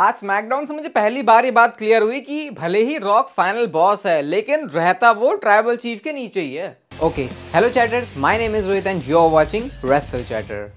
आज स्मैकडाउन से मुझे पहली बार ये बात क्लियर हुई कि भले ही रॉक फाइनल बॉस है लेकिन रहता वो ट्राइबल चीफ के नीचे ही है okay hello chatters my name is Rohit and you are watching wrestle chatter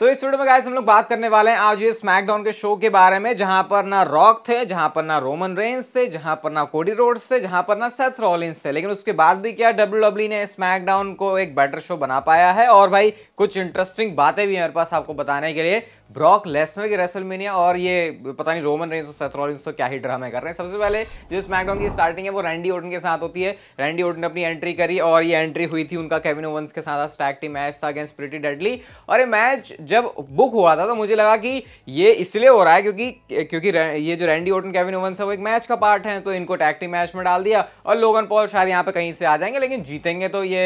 तो इस वीडियो में गाइस हम लोग बात करने वाले हैं आज ये स्मैकडाउन के शो के बारे में जहां पर ना रॉक थे जहां पर ना रोमन रेंस थे जहां पर ना कोडी रोड्स थे जहां पर ना सेथ रॉलिंस थे लेकिन उसके बाद भी क्या डब्ल्यू डब्ल्यू e ने स्मैकडाउन को एक बेटर शो बना पाया है और भाई कुछ इंटरेस्टिंग बातें भी हमारे पास आपको बताने के लिए ब्रॉक लेसनर की रेसलमेनिया और ये पता नहीं रोमन रेंस और सेथ रॉलिंस तो क्या ही ड्रामे कर रहे हैं सबसे पहले जो स्मैकडाउन की स्टार्टिंग है वो रैंडी ओटन के साथ होती है रैंडी ओटन ने अपनी एंट्री करी और ये एंट्री हुई थी उनका केविन ओवंस के साथ स्टैक टीम मैच था अगेंस्ट प्रिटी डेडली और ये मैच जब बुक हुआ था तो मुझे लगा कि ये इसलिए हो रहा है क्योंकि क्योंकि ये जो रैंडी ओटन केविन ओवंस है वो एक मैच का पार्ट है तो इनको टैग मैच में डाल दिया और लोगन पॉल शायद यहाँ पे कहीं से आ जाएंगे लेकिन जीतेंगे तो ये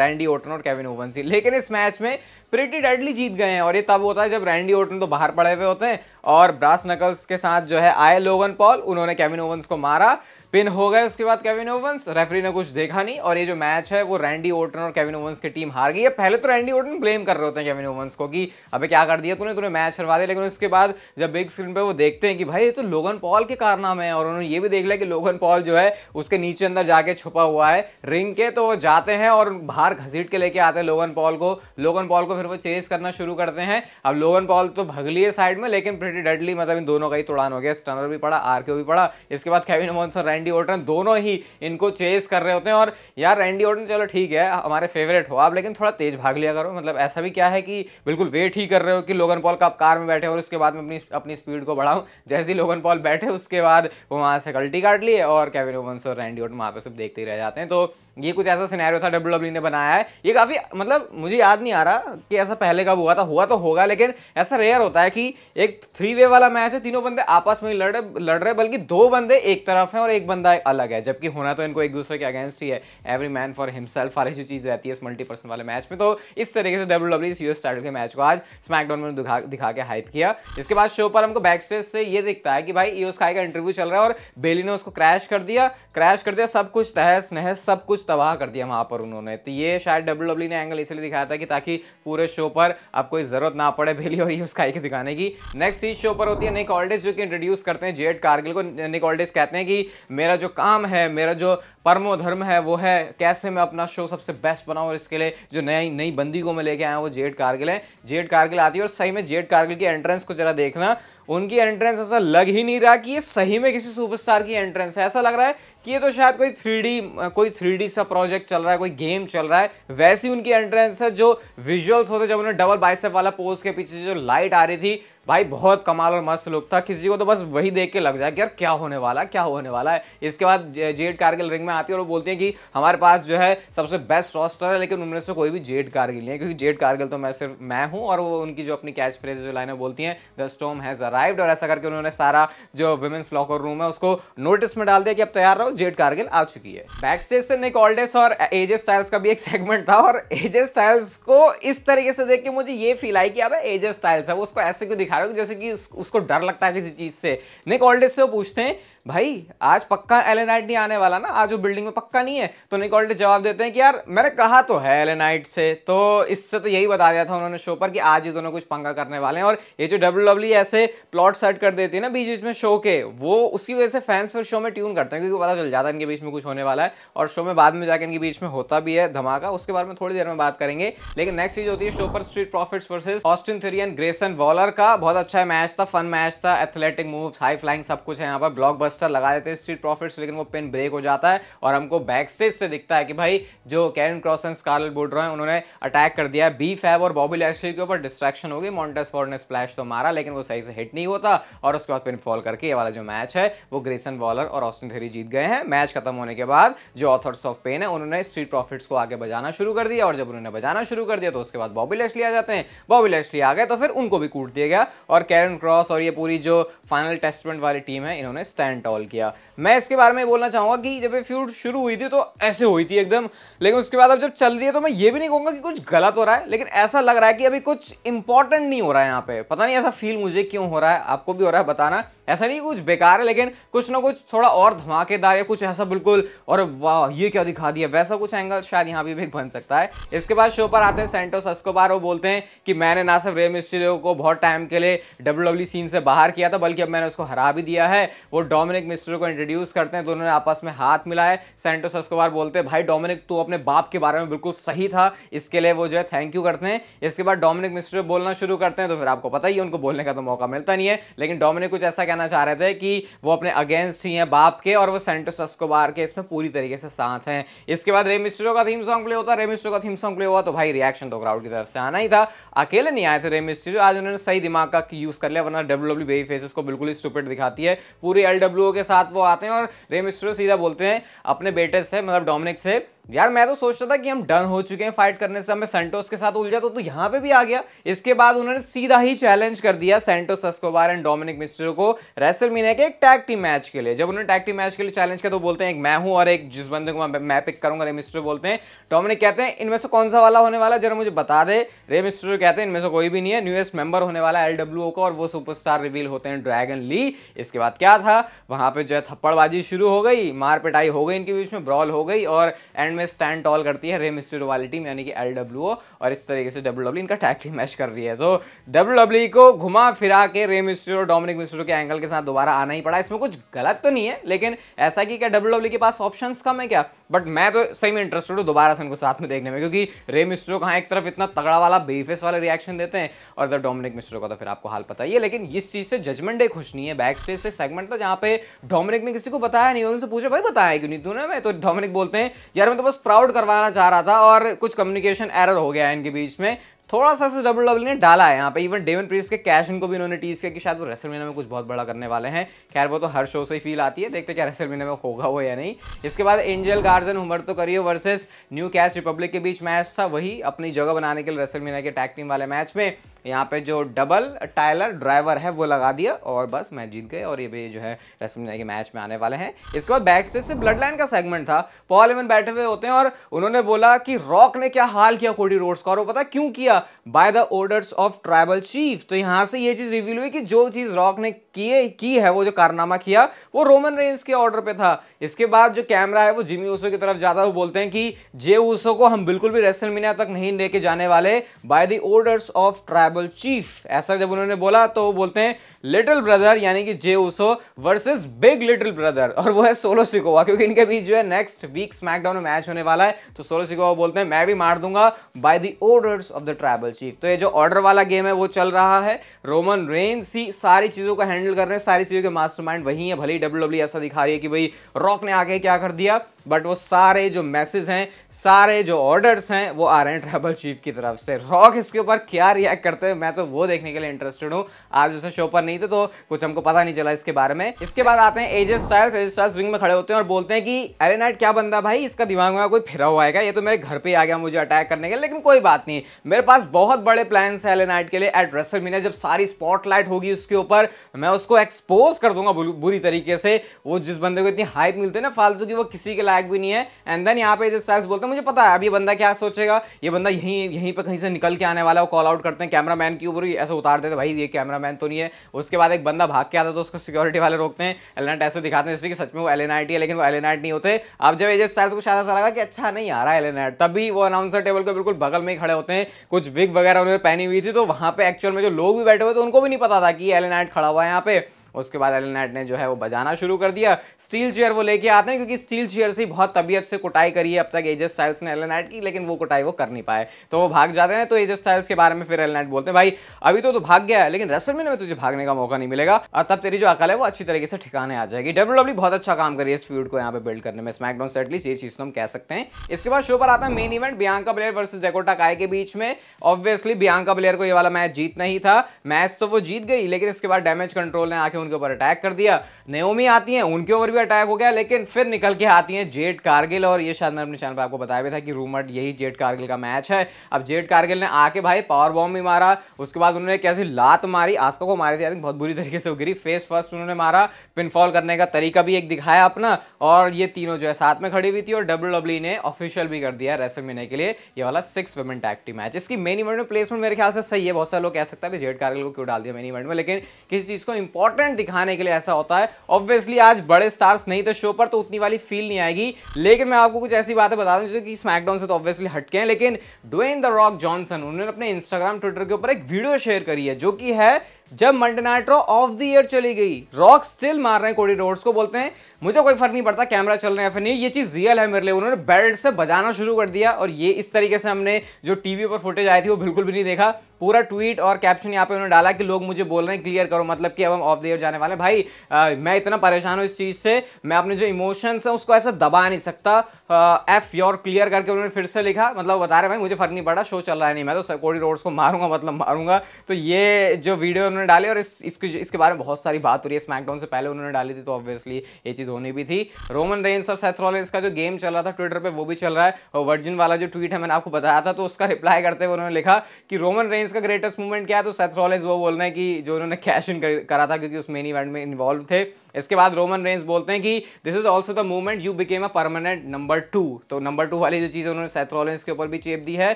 रैंडी ओटन और केविन ओवंस ही लेकिन इस मैच में प्रिटी डेडली जीत गए हैं और ये तब होता है जब रैंडी ओटन तो बाहर पड़े हुए होते हैं और ब्रास नकल्स के साथ जो है आए लोगन पॉल उन्होंने केविन ओवंस को मारा पिन हो गए उसके बाद केविन ओवंस रेफरी ने कुछ देखा नहीं और ये जो मैच है वो रैंडी ओटन और केविन ओवंस की टीम हार गई है पहले तो रैंडी ओटन ब्लेम कर रहे होते हैं केविन ओवंस को कि अबे क्या कर दिया तूने तूने मैच हरवा दिया लेकिन उसके बाद जब बिग स्क्रीन पर वो देखते हैं कि भाई ये तो लोगन पॉल के कारनामे हैं और उन्होंने ये भी देख लिया कि लोगन पॉल जो है उसके नीचे अंदर जाके छुपा हुआ है रिंग के तो वो जाते हैं और बाहर घसीट के लेके आते हैं लोगन पॉल को लोगन पॉल को फिर वो चेस करना शुरू करते हैं अब लोगन पॉल तो भगली है साइड में लेकिन प्रिटी डेडली मतलब इन दोनों का ही तोड़ान हो गया स्टनर भी पड़ा आर भी पड़ा इसके बाद केविन ओवंस और रैंडी रैंडी ऑर्टन दोनों ही इनको चेस कर रहे होते हैं और यार रैंडी ऑर्टन चलो ठीक है हमारे फेवरेट हो आप लेकिन थोड़ा तेज भाग लिया करो मतलब ऐसा भी क्या है कि बिल्कुल वेट ही कर रहे हो कि लोगन पॉल का आप कार में बैठे और उसके बाद में अपनी अपनी स्पीड को बढ़ाऊँ जैसे ही लोगन पॉल बैठे उसके बाद वो वहाँ से गल्टी काट लिए और कैविन ओवंस और रैंडी ऑर्टन वहाँ पर सब देखते ही रह जाते हैं तो ये कुछ ऐसा सिनेरियो था डब्ल्यू डब्ल्यू e ने बनाया है ये काफ़ी मतलब मुझे याद नहीं आ रहा कि ऐसा पहले कब हुआ था हुआ तो होगा लेकिन ऐसा रेयर होता है कि एक थ्री वे वाला मैच है तीनों बंदे आपस में लड़ रहे लड़ रहे बल्कि दो बंदे एक तरफ हैं और एक बंदा अलग है जबकि होना तो इनको एक दूसरे के अगेंस्ट ही है एवरी मैन फॉर हिमसेल्फ वाली जो चीज़ रहती है इस मल्टी पर्सन वाले मैच में तो इस तरीके से W W C S title के मैच को आज स्मैकडाउन में दिखा दिखा के हाइप किया इसके बाद शो पर हमको बैक स्टेज से ये दिखता है कि भाई ईओ e स्काई का इंटरव्यू चल रहा है और बेली ने उसको क्रैश कर दिया क्रैश कर दिया सब कुछ तहस नहस सब कुछ कुछ तबाह कर दिया वहाँ पर उन्होंने तो ये शायद डब्ल्यू डब्ल्यू e ने एंगल इसलिए दिखाया था कि ताकि पूरे शो पर आपको जरूरत ना पड़े बेली और ये उसका एक दिखाने की नेक्स्ट चीज शो पर होती है निक जो कि इंट्रोड्यूस करते हैं जेड कारगिल को निक कहते हैं कि मेरा जो काम है मेरा जो परमो धर्म है वो है कैसे मैं अपना शो सबसे बेस्ट बनाऊँ और इसके लिए जो नई नई बंदी को मैं लेके आया वो जेड कारगिल है जेड कारगिल आती है और सही में जेड कारगिल की एंट्रेंस को जरा देखना उनकी एंट्रेंस ऐसा लग ही नहीं रहा कि ये सही में किसी सुपरस्टार की एंट्रेंस है ऐसा लग रहा है कि ये तो शायद कोई थ्री कोई थ्री सा प्रोजेक्ट चल रहा है कोई गेम चल रहा है वैसी उनकी एंट्रेंस है जो विजुअल्स होते जब उन्होंने डबल बाइसेप वाला पोज के पीछे जो लाइट आ रही थी भाई बहुत कमाल और मस्त लुक था किसी को तो बस वही देख के लग जाए कि यार क्या होने वाला क्या होने वाला है इसके बाद जेड कारगिल रिंग में आती है और वो बोलते हैं कि हमारे पास जो है सबसे बेस्ट रॉस्टर है लेकिन उनमें से कोई भी जेड कारगिल नहीं है क्योंकि जेड कारगिल तो मैं सिर्फ मैं हूँ और वो उनकी जो अपनी कैच फ्रेज जो लाइनें बोलती हैं द स्टोम हैज़ अराइव्ड और ऐसा करके उन्होंने सारा जो वुमेंस लॉकर रूम है उसको नोटिस में डाल दिया कि अब तैयार रहो जेड कारगिल आ चुकी है बैक स्टेज से निक ऑल्डेस और एजे स्टाइल्स का भी एक सेगमेंट था और एजे स्टाइल्स को इस तरीके से देख के मुझे ये फील आई कि अब एजे स्टाइल्स है उसको ऐसे क्यों दिखा दिखा रहे हो जैसे कि उस, उसको डर लगता है किसी चीज़ से निक ऑल्डेज से वो पूछते हैं भाई आज पक्का एलेनाइट नहीं आने वाला ना आज वो बिल्डिंग में पक्का नहीं है तो निक ऑल्डेज जवाब देते हैं कि यार मैंने कहा तो है एलेनाइट से तो इससे तो यही बता दिया था उन्होंने शो पर कि आज ये दोनों कुछ पंगा करने वाले हैं और ये जो डब्ल्यू डब्ल्यू e ऐसे प्लॉट सेट कर देती है ना बीच बीच में शो के वो उसकी वजह से फैंस फिर शो में ट्यून करते हैं क्योंकि पता चल जाता है इनके बीच में कुछ होने वाला है और शो में बाद में जाकर इनके बीच में होता भी है धमाका उसके बारे में थोड़ी देर में बात करेंगे लेकिन नेक्स्ट चीज होती है शो पर Street Profits versus Austin Theory and Grayson Waller का बहुत अच्छा है मैच था फन मैच था एथलेटिक मूव्स हाई फ्लाइंग सब कुछ है यहाँ पर ब्लॉकबस्टर लगा देते हैं स्ट्रीट प्रॉफिट्स लेकिन वो पिन ब्रेक हो जाता है और हमको बैक स्टेज से दिखता है कि भाई जो कैरन क्रॉस एंड स्कारल रहे हैं उन्होंने अटैक कर दिया है बी फैब और बॉबी लैशली के ऊपर डिस्ट्रैक्शन होगी मॉन्टेसफोर्ड ने स्प्लैश तो मारा लेकिन वो सही से हिट नहीं होता और उसके बाद पिन फॉल करके ये वाला जो मैच है वो ग्रेसन वॉलर और ऑस्टिन थेरी जीत गए हैं मैच खत्म होने के बाद जो ऑथर्स ऑफ पेन है उन्होंने स्ट्रीट प्रॉफिट्स को आगे बजाना शुरू कर दिया और जब उन्होंने बजाना शुरू कर दिया तो उसके बाद बॉबी लेशली आ जाते हैं बॉबी लेशली आ गए तो फिर उनको भी कूट दिया गया और कैरन क्रॉस और ये पूरी जो फाइनल टेस्टमेंट वाली टीम है इन्होंने स्टैंड टॉल किया मैं इसके बारे में बोलना चाहूँगा कि जब ये फ्यूड शुरू हुई थी तो ऐसे हुई थी एकदम लेकिन उसके बाद अब जब चल रही है तो मैं ये भी नहीं कहूँगा कि कुछ गलत हो रहा है लेकिन ऐसा लग रहा है कि अभी कुछ इंपॉर्टेंट नहीं हो रहा है यहाँ पे पता नहीं ऐसा फील मुझे क्यों हो रहा है आपको भी हो रहा है बताना ऐसा नहीं कुछ बेकार है लेकिन कुछ ना कुछ थोड़ा और धमाकेदार या कुछ ऐसा बिल्कुल और वाह ये क्या दिखा दिया वैसा कुछ एंगल शायद यहाँ भी बन सकता है इसके बाद शो पर आते हैं सेंटोस अस्कोबार वो बोलते हैं कि मैंने ना सिर्फ रेम स्टूडियो को बहुत टाइम के पहले डब्ल्यू सीन e से बाहर किया था बल्कि अब मैंने उसको हरा भी दिया है वो डोमिनिक मिस्टर को इंट्रोड्यूस करते हैं दोनों ने आपस में हाथ मिलाए सेंटो एस्कोबार बोलते हैं भाई डोमिनिक तू अपने बाप के बारे में बिल्कुल सही था इसके लिए वो जो है थैंक यू करते हैं इसके बाद डोमिनिक मिस्टर बोलना शुरू करते हैं तो फिर आपको पता ही उनको बोलने का तो मौका मिलता नहीं है लेकिन डोमिनिक कुछ ऐसा कहना चाह रहे थे कि वो अपने अगेंस्ट ही हैं बाप के और वो सेंटो सस्कोबार के इसमें पूरी तरीके से साथ हैं इसके बाद रेमिस्ट्रो का थीम सॉन्ग प्ले होता रेमिस्ट्रो का थीम सॉन्ग प्ले हुआ तो भाई रिएक्शन तो क्राउड की तरफ से आना ही था अकेले नहीं आए थे रेमिस्ट्रो आज उन्होंने सही दिमाग का यूज़ कर लिया वरना डब्ल्यू डब्ल्यू बेबी फेसेस को बिल्कुल ही स्टूपेट दिखाती है पूरी एल के साथ वो आते हैं और रेमिस्ट्रो सीधा बोलते हैं अपने बेटे से मतलब डोमिनिक से यार मैं तो सोचता था कि हम डन हो चुके हैं फाइट करने से हमें सेंटोस के साथ उलझा तो तू यहाँ पे भी आ गया इसके बाद उन्होंने सीधा ही चैलेंज कर दिया Santos Escobar and Dominik Mysterio को रेसल मीना के एक टैग टीम मैच के लिए जब उन्होंने टैग टीम मैच के लिए चैलेंज किया तो बोलते हैं एक मैं हूँ और एक जिस बंदे को मैं पिक करूंगा रे मिस्ट्रो बोलते हैं डोमिनिक कहते हैं इनमें से कौन सा वाला होने वाला जरा मुझे बता दे रे मिस्ट्रो कहते हैं इनमें से कोई भी नहीं है न्यूएस्ट मेंबर होने वाला एल का और वो सुपरस्टार रिवील होते हैं ड्रैगन ली इसके बाद क्या था वहां पर जो है थप्पड़बाजी शुरू हो गई मारपिटाई हो गई इनके बीच में ब्रॉल हो गई और एंड एंड में स्टैंड टॉल करती है रेम मिस्टोर वाली टीम यानी कि एल डब्ल्यू ओ और इस तरीके से डब्ल्यू डब्ल्यू e इनका टैग टीम मैच कर रही है तो डब्ल्यू डब्ल्यू को घुमा फिरा के रेम मिस्टोर और डोमिनिक मिस्टोर के एंगल के साथ दोबारा आना ही पड़ा इसमें कुछ गलत तो नहीं है लेकिन ऐसा कि क्या डब्ल्यू डब्ल्यू e के पास ऑप्शन कम है क्या बट मैं तो सही में इंटरेस्टेड हूँ दोबारा से उनको साथ में देखने में क्योंकि रे मिस्ट्रो का एक तरफ इतना तगड़ा वाला बेफेस वाले रिएक्शन देते हैं और इधर डोमिनिक मिस्ट्रो का तो फिर आपको हाल पता ही है लेकिन इस चीज़ से जजमेंट डे खुश नहीं है बैक स्टेज से सेगमेंट था जहाँ पे डोमिनिक ने किसी को बताया नहीं और उनसे पूछा भाई बताया क्यों नहीं तूने मैं तो डोमिनिक बोलते हैं यार मैं तो बस प्राउड करवाना चाह रहा था और कुछ कम्युनिकेशन एरर हो गया है इनके बीच में थोड़ा सा डब्ल्यू डब्ल्यू ने डाला है यहाँ पे इवन डेवन प्रीस के कैश इनको भी इन्होंने टीज किया कि शायद वो रेसल मीना में कुछ बहुत बड़ा करने वाले हैं खैर वो तो हर शो से ही फील आती है देखते क्या रेसल मीना में होगा वो या नहीं इसके बाद एंजल गार्जन तो करियो वर्सेस न्यू कैश रिपब्लिक के बीच मैच था वही अपनी जगह बनाने के लिए रेसल मीना के टैग टीम वाले मैच में यहाँ पे जो डबल टायलर ड्राइवर है वो लगा दिया और बस मैच जीत गए और ये भी जो है रेसलमीना के मैच में आने वाले हैं इसके बाद बैक स्टेज से ब्लड लाइन का सेगमेंट था पॉल इवन बैठे हुए होते हैं और उन्होंने बोला कि रॉक ने क्या हाल किया कोडी रोड्स का और वो पता क्यों किया by the orders of tribal chief तो यहां से ये चीज रिवील हुई कि जो चीज रॉक ने किए की है वो जो कारनामा किया वो रोमन रेंस के ऑर्डर पे था इसके बाद जो कैमरा है वो जिमी ओसो की तरफ जाता है वो बोलते हैं कि जे ओसो को हम बिल्कुल भी रेसल रेसलमीनिया तक नहीं लेके जाने वाले by the orders of tribal chief ऐसा जब उन्होंने बोला तो वो बोलते हैं लिटिल ब्रदर यानी कि Jey Uso versus big little brother और वो है सोलो सिकोवा क्योंकि इनके बीच जो है नेक्स्ट वीक स्मैकडाउन में मैच होने वाला है तो सोलो सिकोवा बोलते हैं मैं भी मार दूंगा by the orders of the tribal chief तो ये जो ऑर्डर वाला गेम है वो चल रहा है रोमन रेन सी सारी चीज़ों को हैंडल कर रहे हैं सारी चीज़ों के मास्टर वही है भले ही डब्ल्यू e ऐसा दिखा रही है कि भाई रॉक ने आगे क्या कर दिया बट वो सारे जो मैसेज हैं सारे जो ऑर्डर्स हैं वो आ रहे हैं ट्रैवल चीफ की तरफ से रॉक इसके ऊपर क्या रिएक्ट करते हैं मैं तो वो देखने के लिए इंटरेस्टेड हूँ आज उसे शो पर नहीं थे तो कुछ हमको पता नहीं चला इसके बारे में इसके बाद आते हैं AJ Styles AJ Styles ring में खड़े होते हैं और बोलते हैं कि अरे नाइट क्या बंदा भाई इसका दिमाग में कोई फिरा हुआ है ये तो मेरे घर पर आ गया मुझे अटैक करने के लेकिन कोई बात नहीं मेरे पास बहुत बड़े प्लान है एले नाइट के लिए एट रेसल जब सारी स्पॉटलाइट होगी उसके ऊपर मैं उसको एक्सपोज कर दूंगा बुरी तरीके से वो जिस बंदे को इतनी हाइप मिलती है ना फालतू की वो किसी के लायक भी नहीं है एंड देन यहाँ पे जो स्टार्स बोलते हैं मुझे पता है अब ये बंदा क्या सोचेगा ये बंदा यहीं यहीं पर कहीं से निकल के आने वाला है कॉल आउट करते हैं कैमरा मैन के ऊपर ऐसे उतार देते भाई ये कैमरा मैन तो नहीं है उसके बाद एक बंदा भाग के आता तो उसको सिक्योरिटी वाले रोकते हैं एलेनाइट ऐसे दिखाते हैं जैसे कि सच में वो एलेनाइट ही है लेकिन वो एलेनाइट नहीं होते अब जब एजेस स्टाइल्स को शायद ऐसा लगा कि अच्छा नहीं आ रहा है एलेनाइट तभी वो अनाउंसर टेबल के बिल्कुल बगल में खड़े होते हैं कुछ विग वगैरह उन्होंने पहनी हुई थी तो वहाँ पे एक्चुअल में जो लोग भी बैठे हुए थे उनको भी नहीं पता था कि एलेनाइट खड़ा हुआ है यहाँ पे उसके बाद एलन नाइट ने जो है वो बजाना शुरू कर दिया स्टील चेयर वो लेके आते हैं क्योंकि स्टील चेयर से बहुत तबियत से कुटाई करी है अब तक एजस स्टाइल्स ने एलन नाइट की लेकिन वो कुटाई वो कर नहीं पाए तो वो भाग जाते हैं तो एजस स्टाइल्स के बारे में फिर एलन नाइट बोलते हैं भाई अभी तो तू भाग गया है लेकिन रेसल में तुझे भागने का मौका नहीं मिलेगा और तब तेरी जो अकल है वो अच्छी तरीके से ठिकाने आ जाएगी डब्ल्यू e बहुत अच्छा काम करी है इस फ्यूड को यहाँ पे बिल्ड करने में स्मैकडाउन से एटलीस्ट ये चीज़ तो हम कह सकते हैं इसके बाद शो पर आता है main event Bianca Belair versus Dakota Kai के बीच में ऑब्वियसली बियांका प्लेयर को ये वाला मैच जीतना ही था मैच तो वो जीत गई लेकिन इसके बाद डैमेज कंट्रोल ने आके उनके ऊपर अटैक कर दिया नेओमी आती हैं उनके ऊपर भी अटैक हो गया लेकिन फिर निकल के आती हैं जेट कारगिल और ये शायद मैंने अपने चैनल पर आपको बताया भी था कि रूमर यही जेट कारगिल का मैच है अब जेट कारगिल ने आके भाई पावर बॉम्ब भी मारा उसके बाद उन्होंने कैसी लात मारी आस्का को मारी थी बहुत बुरी तरीके से गिरी फेस फर्स्ट उन्होंने मारा पिनफॉल करने का तरीका भी एक दिखाया अपना और ये तीनों जो है साथ में खड़ी हुई थी और डब्ल्यू डब्ल्यू ने ऑफिशियल भी कर दिया रेसम महीने के लिए ये वाला सिक्स वेमेन टैग मैच इसकी मेन इवेंट में प्लेसमेंट मेरे ख्याल से सही है बहुत सारे लोग कह सकते हैं जेट कारगिल को क्यों डाल दिया मेन इवेंट में लेकिन किसी चीज़ को इंपॉर्टेंट डिफरेंट दिखाने के लिए ऐसा होता है ऑब्वियसली आज बड़े स्टार्स नहीं थे शो पर तो उतनी वाली फील नहीं आएगी लेकिन मैं आपको कुछ ऐसी बातें बता दूं जैसे कि स्मैकडाउन से तो ऑब्वियसली हटके हैं लेकिन डोइन द रॉक जॉनसन उन्होंने अपने इंस्टाग्राम ट्विटर के ऊपर एक वीडियो शेयर करी है जो कि है जब मंडनाट्रो ऑफ द ईयर चली गई रॉक स्टिल मार रहे हैं कोडी रोड्स को बोलते हैं मुझे कोई फर्क नहीं पड़ता कैमरा चल रहा है फिर नहीं ये चीज़ रियल है मेरे लिए उन्होंने बेल्ट से बजाना शुरू कर दिया और ये इस तरीके से हमने जो टीवी पर फुटेज आई थी वो बिल्कुल भी नहीं देखा पूरा ट्वीट और कैप्शन यहाँ पे उन्होंने डाला कि लोग मुझे बोल रहे हैं क्लियर करो मतलब कि अब हम ऑफ द ईयर जाने वाले भाई आ, मैं इतना परेशान हूँ इस चीज़ से मैं अपने जो इमोशंस हैं उसको ऐसा दबा नहीं सकता एफ योर क्लियर करके उन्होंने फिर से लिखा मतलब बता रहे भाई मुझे फर्क नहीं पड़ा शो चल रहा है नहीं मैं तो कोडी रोड्स को मारूंगा मतलब मारूंगा तो ये जो वीडियो उन्होंने उन्होंने डाले और इस इसके इसके बारे में बहुत सारी बात हो रही है स्मैकडाउन से पहले उन्होंने डाली थी तो ऑब्वियसली ये चीज़ होनी भी थी रोमन रेंस और सेथ का जो गेम चल रहा था ट्विटर पर वो भी चल रहा है और वर्जिन वाला जो ट्वीट है मैंने आपको बताया था तो उसका रिप्लाई करते हुए उन्होंने लिखा कि रोमन रेंस का ग्रेटेस्ट मूवमेंट क्या है तो सेथ वो बोल रहे हैं कि जो उन्होंने कैश इन करा था क्योंकि उस मेन इवेंट में इन्वॉल्व थे इसके बाद रोमन रेंस बोलते हैं कि this is also the movement you became a permanent number two तो नंबर टू वाली जो चीज़ उन्होंने सेथ्रोलेंस के ऊपर भी चेप दी है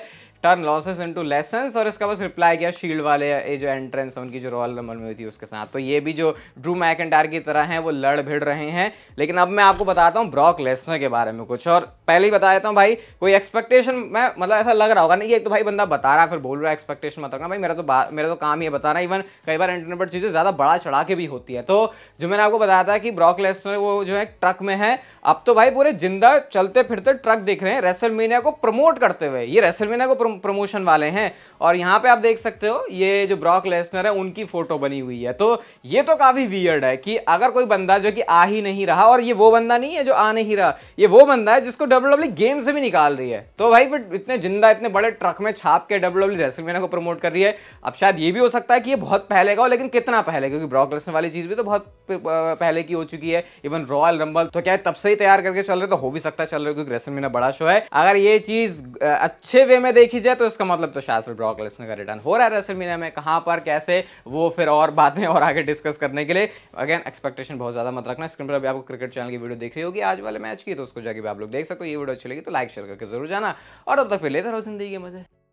टर्न लॉसेस टू लेसन और इसका बस रिप्लाई किया शील्ड वाले ये जो एंट्रेंस है उनकी जो रॉयल नंबर में हुई थी उसके साथ तो ये भी जो ड्रू मैकेंटार की तरह है वो लड़ भिड़ रहे हैं लेकिन अब मैं आपको बताता हूँ ब्रॉक लेसनर के बारे में कुछ और पहले ही बता देता हूँ भाई कोई एक्सपेक्टेशन मैं मतलब ऐसा लग रहा होगा नहीं एक तो भाई बंदा बता रहा है फिर बोल रहा है एक्सपेक्टेशन मत रखना भाई मेरा तो मेरा तो काम ही है बताना इवन कई बार इंटरनेट पर चीज़ें ज़्यादा बड़ा चढ़ा के भी होती है तो जो मैंने आपको बताया था कि ब्रॉक लेसनर वो जो है ट्रक में है अब तो भाई पूरे जिंदा चलते फिरते ट्रक दिख रहे हैं रेसलमेनिया को प्रमोट करते हुए ये रेसलमेनिया को प्रमोशन वाले हैं और यहाँ पे आप देख सकते हो ये जो ब्रॉक लेसनर है उनकी फोटो बनी हुई है तो ये तो काफ़ी वियर्ड है कि अगर कोई बंदा जो कि आ ही नहीं रहा और ये वो बंदा नहीं है जो आ नहीं रहा ये वो बंदा है जिसको डब्ल्यू डब्ल्यू गेम से भी निकाल रही है तो भाई फिर इतने जिंदा इतने बड़े ट्रक में छाप के डब्ल्यू डब्ल्यू रेसलमेनिया को प्रमोट कर रही है अब शायद ये भी हो सकता है कि ये बहुत पहले का हो लेकिन कितना पहले क्योंकि ब्रॉक लेसनर वाली चीज़ भी तो बहुत पहले की हो चुकी है इवन रॉयल रंबल तो क्या है तब से तैयार करके चल रहे तो हो भी सकता है चल रहे क्योंकि रेसल मीना बड़ा शो है अगर ये चीज अच्छे वे में देखी जाए तो इसका मतलब तो शायद फिर ब्रॉक लेसनर का रिटर्न हो रहा है रेसल मीना में कहाँ पर कैसे वो फिर और बातें और आगे डिस्कस करने के लिए अगेन एक्सपेक्टेशन बहुत ज्यादा मत रखना स्क्रीन पर अभी आपको क्रिकेट चैनल की वीडियो देख रही होगी आज वाले मैच की तो उसको जाके भी आप लोग देख सकते हो ये वीडियो अच्छी लगी तो लाइक शेयर करके जरूर जाना और अब तक फिर लेते रहो जिंदगी मजे